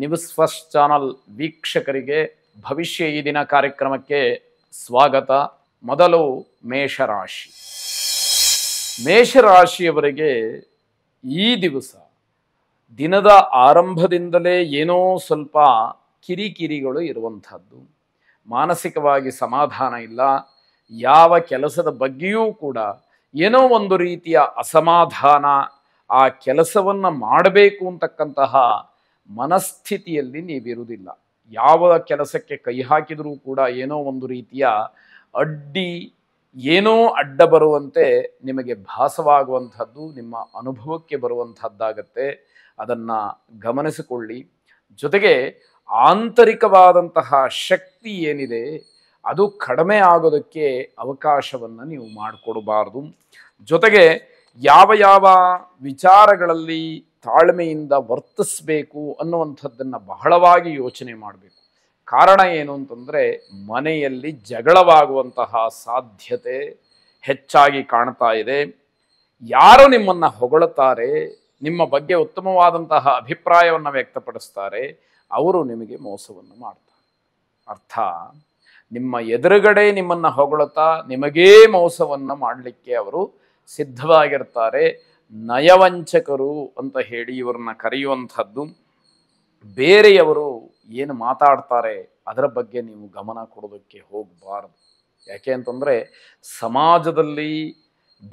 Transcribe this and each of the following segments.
news first channel ವೀಕ್ಷಕರಿಗೆ ಭವಿಷ್ಯ ಈ ದಿನ ಕಾರ್ಯಕ್ರಮಕ್ಕೆ ಸ್ವಾಗತ ಮೊದಲು ಮೇಷರಾಶಿ ಮೇಷರಾಶಿಯವರಿಗೆ ಈ ದಿವಸ ದಿನದ ಆರಂಭದಿಂದಲೇ ಏನೋ ಸ್ವಲ್ಪ ಕಿರಿಕಿರಿಗಳು ಇರುವಂಥದ್ದು ಮಾನಸಿಕವಾಗಿ ಸಮಾಧಾನ ಇಲ್ಲ ಯಾವ ಕೆಲಸದ ಬಗ್ಗೆಯೂ ಕೂಡ ಏನೋ ಒಂದು ರೀತಿಯ ಅಸಮಾಧಾನ ಆ ಕೆಲಸವನ್ನು ಮಾಡಬೇಕು ಅಂತಕ್ಕಂತಹ ಮನಸ್ಥಿತಿಯಲ್ಲಿ ನೀವಿರುವುದಿಲ್ಲ ಯಾವ ಕೆಲಸಕ್ಕೆ ಕೈ ಹಾಕಿದರೂ ಕೂಡ ಏನೋ ಒಂದು ರೀತಿಯ ಅಡ್ಡಿ ಏನೋ ಅಡ್ಡ ಬರುವಂತೆ ನಿಮಗೆ ಭಾಸವಾಗುವಂಥದ್ದು ನಿಮ್ಮ ಅನುಭವಕ್ಕೆ ಬರುವಂಥದ್ದಾಗತ್ತೆ ಅದನ್ನು ಗಮನಿಸಿಕೊಳ್ಳಿ ಜೊತೆಗೆ ಆಂತರಿಕವಾದಂತಹ ಶಕ್ತಿ ಏನಿದೆ ಅದು ಕಡಿಮೆ ಆಗೋದಕ್ಕೆ ಅವಕಾಶವನ್ನು ನೀವು ಮಾಡಿಕೊಡಬಾರ್ದು ಜೊತೆಗೆ ಯಾವ ಯಾವ ವಿಚಾರಗಳಲ್ಲಿ ತಾಳ್ಮೆಯಿಂದ ವರ್ತಿಸಬೇಕು ಅನ್ನುವಂಥದ್ದನ್ನು ಬಹಳವಾಗಿ ಯೋಚನೆ ಮಾಡಬೇಕು ಕಾರಣ ಏನು ಅಂತಂದರೆ ಮನೆಯಲ್ಲಿ ಜಗಳವಾಗುವಂತಹ ಸಾಧ್ಯತೆ ಹೆಚ್ಚಾಗಿ ಕಾಣ್ತಾ ಇದೆ ಯಾರು ನಿಮ್ಮನ್ನು ಹೊಗಳುತ್ತಾರೆ ನಿಮ್ಮ ಬಗ್ಗೆ ಉತ್ತಮವಾದಂತಹ ಅಭಿಪ್ರಾಯವನ್ನು ವ್ಯಕ್ತಪಡಿಸ್ತಾರೆ ಅವರು ನಿಮಗೆ ಮೋಸವನ್ನು ಮಾಡ್ತಾರೆ ಅರ್ಥ ನಿಮ್ಮ ಎದುರುಗಡೆ ನಿಮ್ಮನ್ನು ಹೊಗಳುತ್ತಾ ನಿಮಗೇ ಮೋಸವನ್ನು ಮಾಡಲಿಕ್ಕೆ ಅವರು ಸಿದ್ಧವಾಗಿರ್ತಾರೆ ನಯವಂಚಕರು ಅಂತ ಹೇಳಿ ಇವರನ್ನ ಕರೆಯುವಂಥದ್ದು ಬೇರೆಯವರು ಏನು ಮಾತಾಡ್ತಾರೆ ಅದರ ಬಗ್ಗೆ ನೀವು ಗಮನ ಕೊಡೋದಕ್ಕೆ ಹೋಗಬಾರದು ಯಾಕೆ ಅಂತಂದರೆ ಸಮಾಜದಲ್ಲಿ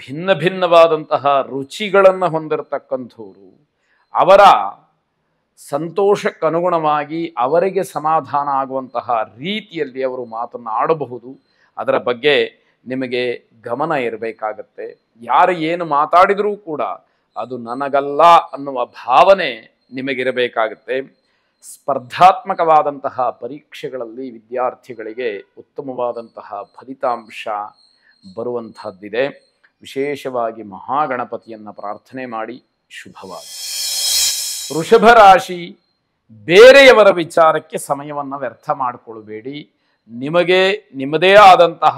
ಭಿನ್ನ ಭಿನ್ನವಾದಂತಹ ರುಚಿಗಳನ್ನು ಹೊಂದಿರತಕ್ಕಂಥವರು ಅವರ ಸಂತೋಷಕ್ಕನುಗುಣವಾಗಿ ಅವರಿಗೆ ಸಮಾಧಾನ ಆಗುವಂತಹ ರೀತಿಯಲ್ಲಿ ಅವರು ಮಾತನ್ನು ಆಡಬಹುದು ಅದರ ಬಗ್ಗೆ ನಿಮಗೆ ಗಮನ ಇರಬೇಕಾಗತ್ತೆ ಯಾರು ಏನು ಮಾತಾಡಿದರೂ ಕೂಡ ಅದು ನನಗಲ್ಲ ಅನ್ನುವ ಭಾವನೆ ನಿಮಗಿರಬೇಕಾಗತ್ತೆ ಸ್ಪರ್ಧಾತ್ಮಕವಾದಂತಹ ಪರೀಕ್ಷೆಗಳಲ್ಲಿ ವಿದ್ಯಾರ್ಥಿಗಳಿಗೆ ಉತ್ತಮವಾದಂತಹ ಫಲಿತಾಂಶ ಬರುವಂತಹದ್ದಿದೆ ವಿಶೇಷವಾಗಿ ಮಹಾಗಣಪತಿಯನ್ನು ಪ್ರಾರ್ಥನೆ ಮಾಡಿ ಶುಭವಾದ ವೃಷಭ ರಾಶಿ ಬೇರೆಯವರ ವಿಚಾರಕ್ಕೆ ಸಮಯವನ್ನು ವ್ಯರ್ಥ ಮಾಡಿಕೊಳ್ಳಬೇಡಿ ನಿಮಗೆ ನಿಮ್ಮದೇ ಆದಂತಹ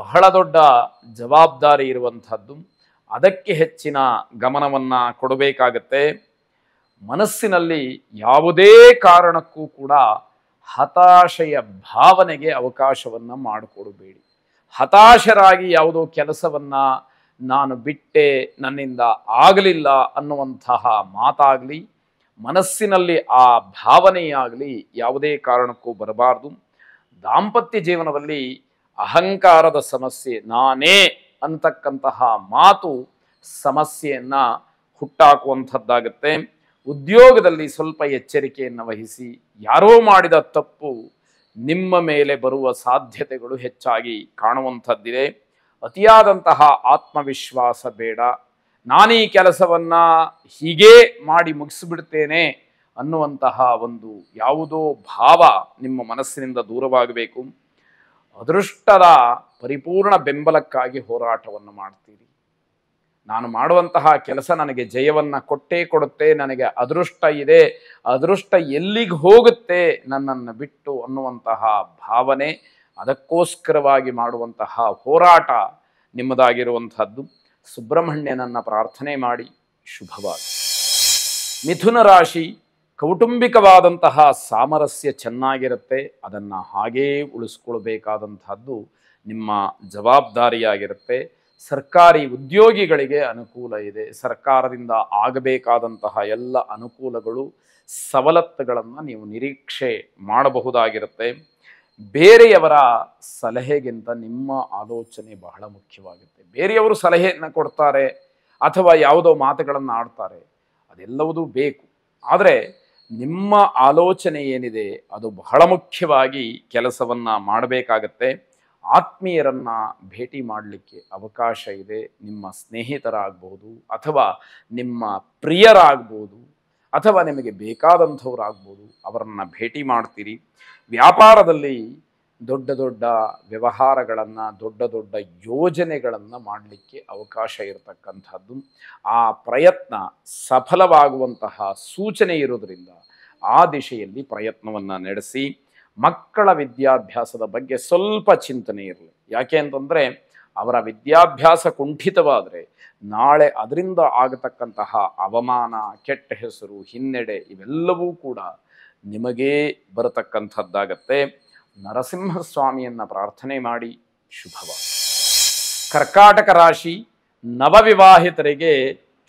ಬಹಳ ದೊಡ್ಡ ಜವಾಬ್ದಾರಿ ಇರುವಂಥದ್ದು ಅದಕ್ಕೆ ಹೆಚ್ಚಿನ ಗಮನವನ್ನು ಕೊಡಬೇಕಾಗತ್ತೆ ಮನಸ್ಸಿನಲ್ಲಿ ಯಾವುದೇ ಕಾರಣಕ್ಕೂ ಕೂಡ ಹತಾಶೆಯ ಭಾವನೆಗೆ ಅವಕಾಶವನ್ನು ಮಾಡಿಕೊಡಬೇಡಿ ಹತಾಶರಾಗಿ ಯಾವುದೋ ಕೆಲಸವನ್ನು ನಾನು ಬಿಟ್ಟೆ ನನ್ನಿಂದ ಆಗಲಿಲ್ಲ ಅನ್ನುವಂತಹ ಮಾತಾಗಲಿ ಮನಸ್ಸಿನಲ್ಲಿ ಆ ಭಾವನೆಯಾಗಲಿ ಯಾವುದೇ ಕಾರಣಕ್ಕೂ ಬರಬಾರ್ದು ದಾಂಪತ್ಯ ಜೀವನದಲ್ಲಿ ಅಹಂಕಾರದ ಸಮಸ್ಯೆ ನಾನೇ ಅಂತಕ್ಕಂತಹ ಮಾತು ಸಮಸ್ಯೆಯನ್ನು ಹುಟ್ಟಾಕುವಂಥದ್ದಾಗುತ್ತೆ ಉದ್ಯೋಗದಲ್ಲಿ ಸ್ವಲ್ಪ ಎಚ್ಚರಿಕೆಯನ್ನು ವಹಿಸಿ ಯಾರೋ ಮಾಡಿದ ತಪ್ಪು ನಿಮ್ಮ ಮೇಲೆ ಬರುವ ಸಾಧ್ಯತೆಗಳು ಹೆಚ್ಚಾಗಿ ಕಾಣುವಂಥದ್ದಿದೆ ಅತಿಯಾದಂತಹ ಆತ್ಮವಿಶ್ವಾಸ ಬೇಡ ನಾನೀ ಕೆಲಸವನ್ನು ಹೀಗೇ ಮಾಡಿ ಮುಗಿಸ್ಬಿಡ್ತೇನೆ ಅನ್ನುವಂತಹ ಒಂದು ಯಾವುದೋ ಭಾವ ನಿಮ್ಮ ಮನಸ್ಸಿನಿಂದ ದೂರವಾಗಬೇಕು ಅದೃಷ್ಟದ ಪರಿಪೂರ್ಣ ಬೆಂಬಲಕ್ಕಾಗಿ ಹೋರಾಟವನ್ನು ಮಾಡ್ತೀರಿ ನಾನು ಮಾಡುವಂತಹ ಕೆಲಸ ನನಗೆ ಜಯವನ್ನು ಕೊಟ್ಟೇ ಕೊಡುತ್ತೆ ನನಗೆ ಅದೃಷ್ಟ ಇದೆ ಅದೃಷ್ಟ ಎಲ್ಲಿಗೆ ಹೋಗುತ್ತೆ ನನ್ನನ್ನು ಬಿಟ್ಟು ಅನ್ನುವಂತಹ ಭಾವನೆ ಅದಕ್ಕೋಸ್ಕರವಾಗಿ ಮಾಡುವಂತಹ ಹೋರಾಟ ನಿಮ್ಮದಾಗಿರುವಂಥದ್ದು ಸುಬ್ರಹ್ಮಣ್ಯನನ್ನು ಪ್ರಾರ್ಥನೆ ಮಾಡಿ ಶುಭವಾಗಿ ಮಿಥುನ ರಾಶಿ ಕೌಟುಂಬಿಕವಾದಂತಹ ಸಾಮರಸ್ಯ ಚೆನ್ನಾಗಿರುತ್ತೆ ಅದನ್ನು ಹಾಗೇ ಉಳಿಸ್ಕೊಳ್ಬೇಕಾದಂತಹದ್ದು ನಿಮ್ಮ ಜವಾಬ್ದಾರಿಯಾಗಿರುತ್ತೆ ಸರ್ಕಾರಿ ಉದ್ಯೋಗಿಗಳಿಗೆ ಅನುಕೂಲ ಇದೆ ಸರ್ಕಾರದಿಂದ ಆಗಬೇಕಾದಂತಹ ಎಲ್ಲ ಅನುಕೂಲಗಳು ಸವಲತ್ತುಗಳನ್ನು ನೀವು ನಿರೀಕ್ಷೆ ಮಾಡಬಹುದಾಗಿರುತ್ತೆ ಬೇರೆಯವರ ಸಲಹೆಗಿಂತ ನಿಮ್ಮ ಆಲೋಚನೆ ಬಹಳ ಮುಖ್ಯವಾಗುತ್ತೆ ಬೇರೆಯವರು ಸಲಹೆಯನ್ನು ಕೊಡ್ತಾರೆ ಅಥವಾ ಯಾವುದೋ ಮಾತುಗಳನ್ನು ಆಡ್ತಾರೆ ಅದೆಲ್ಲವುದೂ ಬೇಕು ಆದರೆ ನಿಮ್ಮ ಆಲೋಚನೆ ಏನಿದೆ ಅದು ಬಹಳ ಮುಖ್ಯವಾಗಿ ಕೆಲಸವನ್ನು ಮಾಡಬೇಕಾಗತ್ತೆ ಆತ್ಮೀಯರನ್ನು ಭೇಟಿ ಮಾಡಲಿಕ್ಕೆ ಅವಕಾಶ ಇದೆ ನಿಮ್ಮ ಸ್ನೇಹಿತರಾಗ್ಬೋದು ಅಥವಾ ನಿಮ್ಮ ಪ್ರಿಯರಾಗ್ಬೋದು ಅಥವಾ ನಿಮಗೆ ಬೇಕಾದಂಥವ್ರಾಗ್ಬೋದು ಅವರನ್ನು ಭೇಟಿ ಮಾಡ್ತೀರಿ ವ್ಯಾಪಾರದಲ್ಲಿ ದೊಡ್ಡ ದೊಡ್ಡ ವ್ಯವಹಾರಗಳನ್ನು ದೊಡ್ಡ ದೊಡ್ಡ ಯೋಜನೆಗಳನ್ನು ಮಾಡಲಿಕ್ಕೆ ಅವಕಾಶ ಇರತಕ್ಕಂಥದ್ದು ಆ ಪ್ರಯತ್ನ ಸಫಲವಾಗುವಂತಹ ಸೂಚನೆ ಇರೋದರಿಂದ ಆ ದಿಶೆಯಲ್ಲಿ ಪ್ರಯತ್ನವನ್ನು ನಡೆಸಿ ಮಕ್ಕಳ ವಿದ್ಯಾಭ್ಯಾಸದ ಬಗ್ಗೆ ಸ್ವಲ್ಪ ಚಿಂತನೆ ಇರಲಿ ಯಾಕೆ ಅಂತಂದರೆ ಅವರ ವಿದ್ಯಾಭ್ಯಾಸ ಕುಂಠಿತವಾದರೆ ನಾಳೆ ಅದರಿಂದ ಆಗತಕ್ಕಂತಹ ಅವಮಾನ ಕೆಟ್ಟ ಹೆಸರು ಹಿನ್ನಡೆ ಇವೆಲ್ಲವೂ ಕೂಡ ನಿಮಗೇ ಬರತಕ್ಕಂಥದ್ದಾಗತ್ತೆ ನರಸಿಂಹಸ್ವಾಮಿಯನ್ನು ಪ್ರಾರ್ಥನೆ ಮಾಡಿ ಶುಭವ ಕರ್ಕಾಟಕ ರಾಶಿ ನವವಿವಾಹಿತರಿಗೆ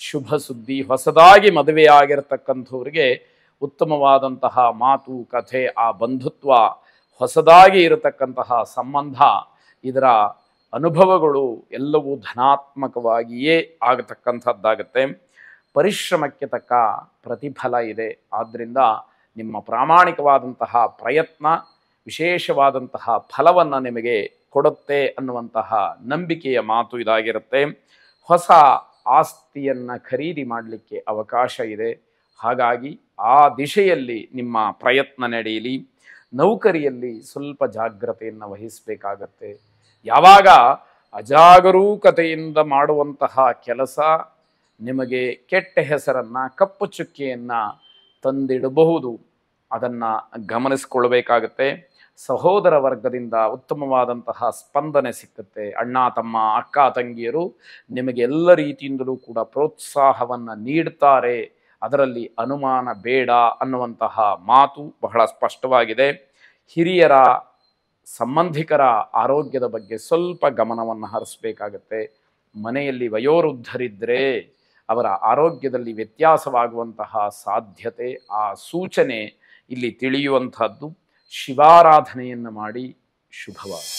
ಶುಭ ಸುದ್ದಿ ಹೊಸದಾಗಿ ಮದುವೆಯಾಗಿರತಕ್ಕಂಥವರಿಗೆ ಉತ್ತಮವಾದಂತಹ ಮಾತು ಕಥೆ ಆ ಬಂಧುತ್ವ ಹೊಸದಾಗಿ ಇರತಕ್ಕಂತಹ ಸಂಬಂಧ ಇದರ ಅನುಭವಗಳು ಎಲ್ಲವೂ ಧನಾತ್ಮಕವಾಗಿಯೇ ಆಗತಕ್ಕಂಥದ್ದಾಗತ್ತೆ ಪರಿಶ್ರಮಕ್ಕೆ ತಕ್ಕ ಪ್ರತಿಫಲ ಇದೆ ಆದ್ದರಿಂದ ನಿಮ್ಮ ಪ್ರಾಮಾಣಿಕವಾದಂತಹ ಪ್ರಯತ್ನ ವಿಶೇಷವಾದಂತಹ ಫಲವನ್ನು ನಿಮಗೆ ಕೊಡುತ್ತೆ ಅನ್ನುವಂತಹ ನಂಬಿಕೆಯ ಮಾತು ಇದಾಗಿರುತ್ತೆ ಹೊಸ ಆಸ್ತಿಯನ್ನು ಖರೀದಿ ಮಾಡಲಿಕ್ಕೆ ಅವಕಾಶ ಇದೆ ಹಾಗಾಗಿ ಆ ದಿಶೆಯಲ್ಲಿ ನಿಮ್ಮ ಪ್ರಯತ್ನ ನಡೆಯಲಿ ನೌಕರಿಯಲ್ಲಿ ಸ್ವಲ್ಪ ಜಾಗ್ರತೆಯನ್ನು ವಹಿಸಬೇಕಾಗತ್ತೆ ಯಾವಾಗ ಅಜಾಗರೂಕತೆಯಿಂದ ಮಾಡುವಂತಹ ಕೆಲಸ ನಿಮಗೆ ಕೆಟ್ಟ ಹೆಸರನ್ನು ಕಪ್ಪು ಚುಕ್ಕೆಯನ್ನು ತಂದಿಡಬಹುದು ಅದನ್ನು ಗಮನಿಸಿಕೊಳ್ಳಬೇಕಾಗತ್ತೆ ಸಹೋದರ ವರ್ಗದಿಂದ ಉತ್ತಮವಾದಂತಹ ಸ್ಪಂದನೆ ಸಿಕ್ಕುತ್ತೆ ಅಣ್ಣ ತಮ್ಮ ಅಕ್ಕ ತಂಗಿಯರು ನಿಮಗೆ ಎಲ್ಲ ರೀತಿಯಿಂದಲೂ ಕೂಡ ಪ್ರೋತ್ಸಾಹವನ್ನು ನೀಡ್ತಾರೆ ಅದರಲ್ಲಿ ಅನುಮಾನ ಬೇಡ ಅನ್ನುವಂತಹ ಮಾತು ಬಹಳ ಸ್ಪಷ್ಟವಾಗಿದೆ ಹಿರಿಯರ ಸಂಬಂಧಿಕರ ಆರೋಗ್ಯದ ಬಗ್ಗೆ ಸ್ವಲ್ಪ ಗಮನವನ್ನು ಹರಿಸಬೇಕಾಗತ್ತೆ ಮನೆಯಲ್ಲಿ ವಯೋವೃದ್ಧರಿದ್ದರೆ ಅವರ ಆರೋಗ್ಯದಲ್ಲಿ ವ್ಯತ್ಯಾಸವಾಗುವಂತಹ ಸಾಧ್ಯತೆ ಆ ಸೂಚನೆ ಇಲ್ಲಿ ತಿಳಿಯುವಂಥದ್ದು ಶಿವಾರಾಧನೆಯನ್ನು ಮಾಡಿ ಶುಭವಾಗ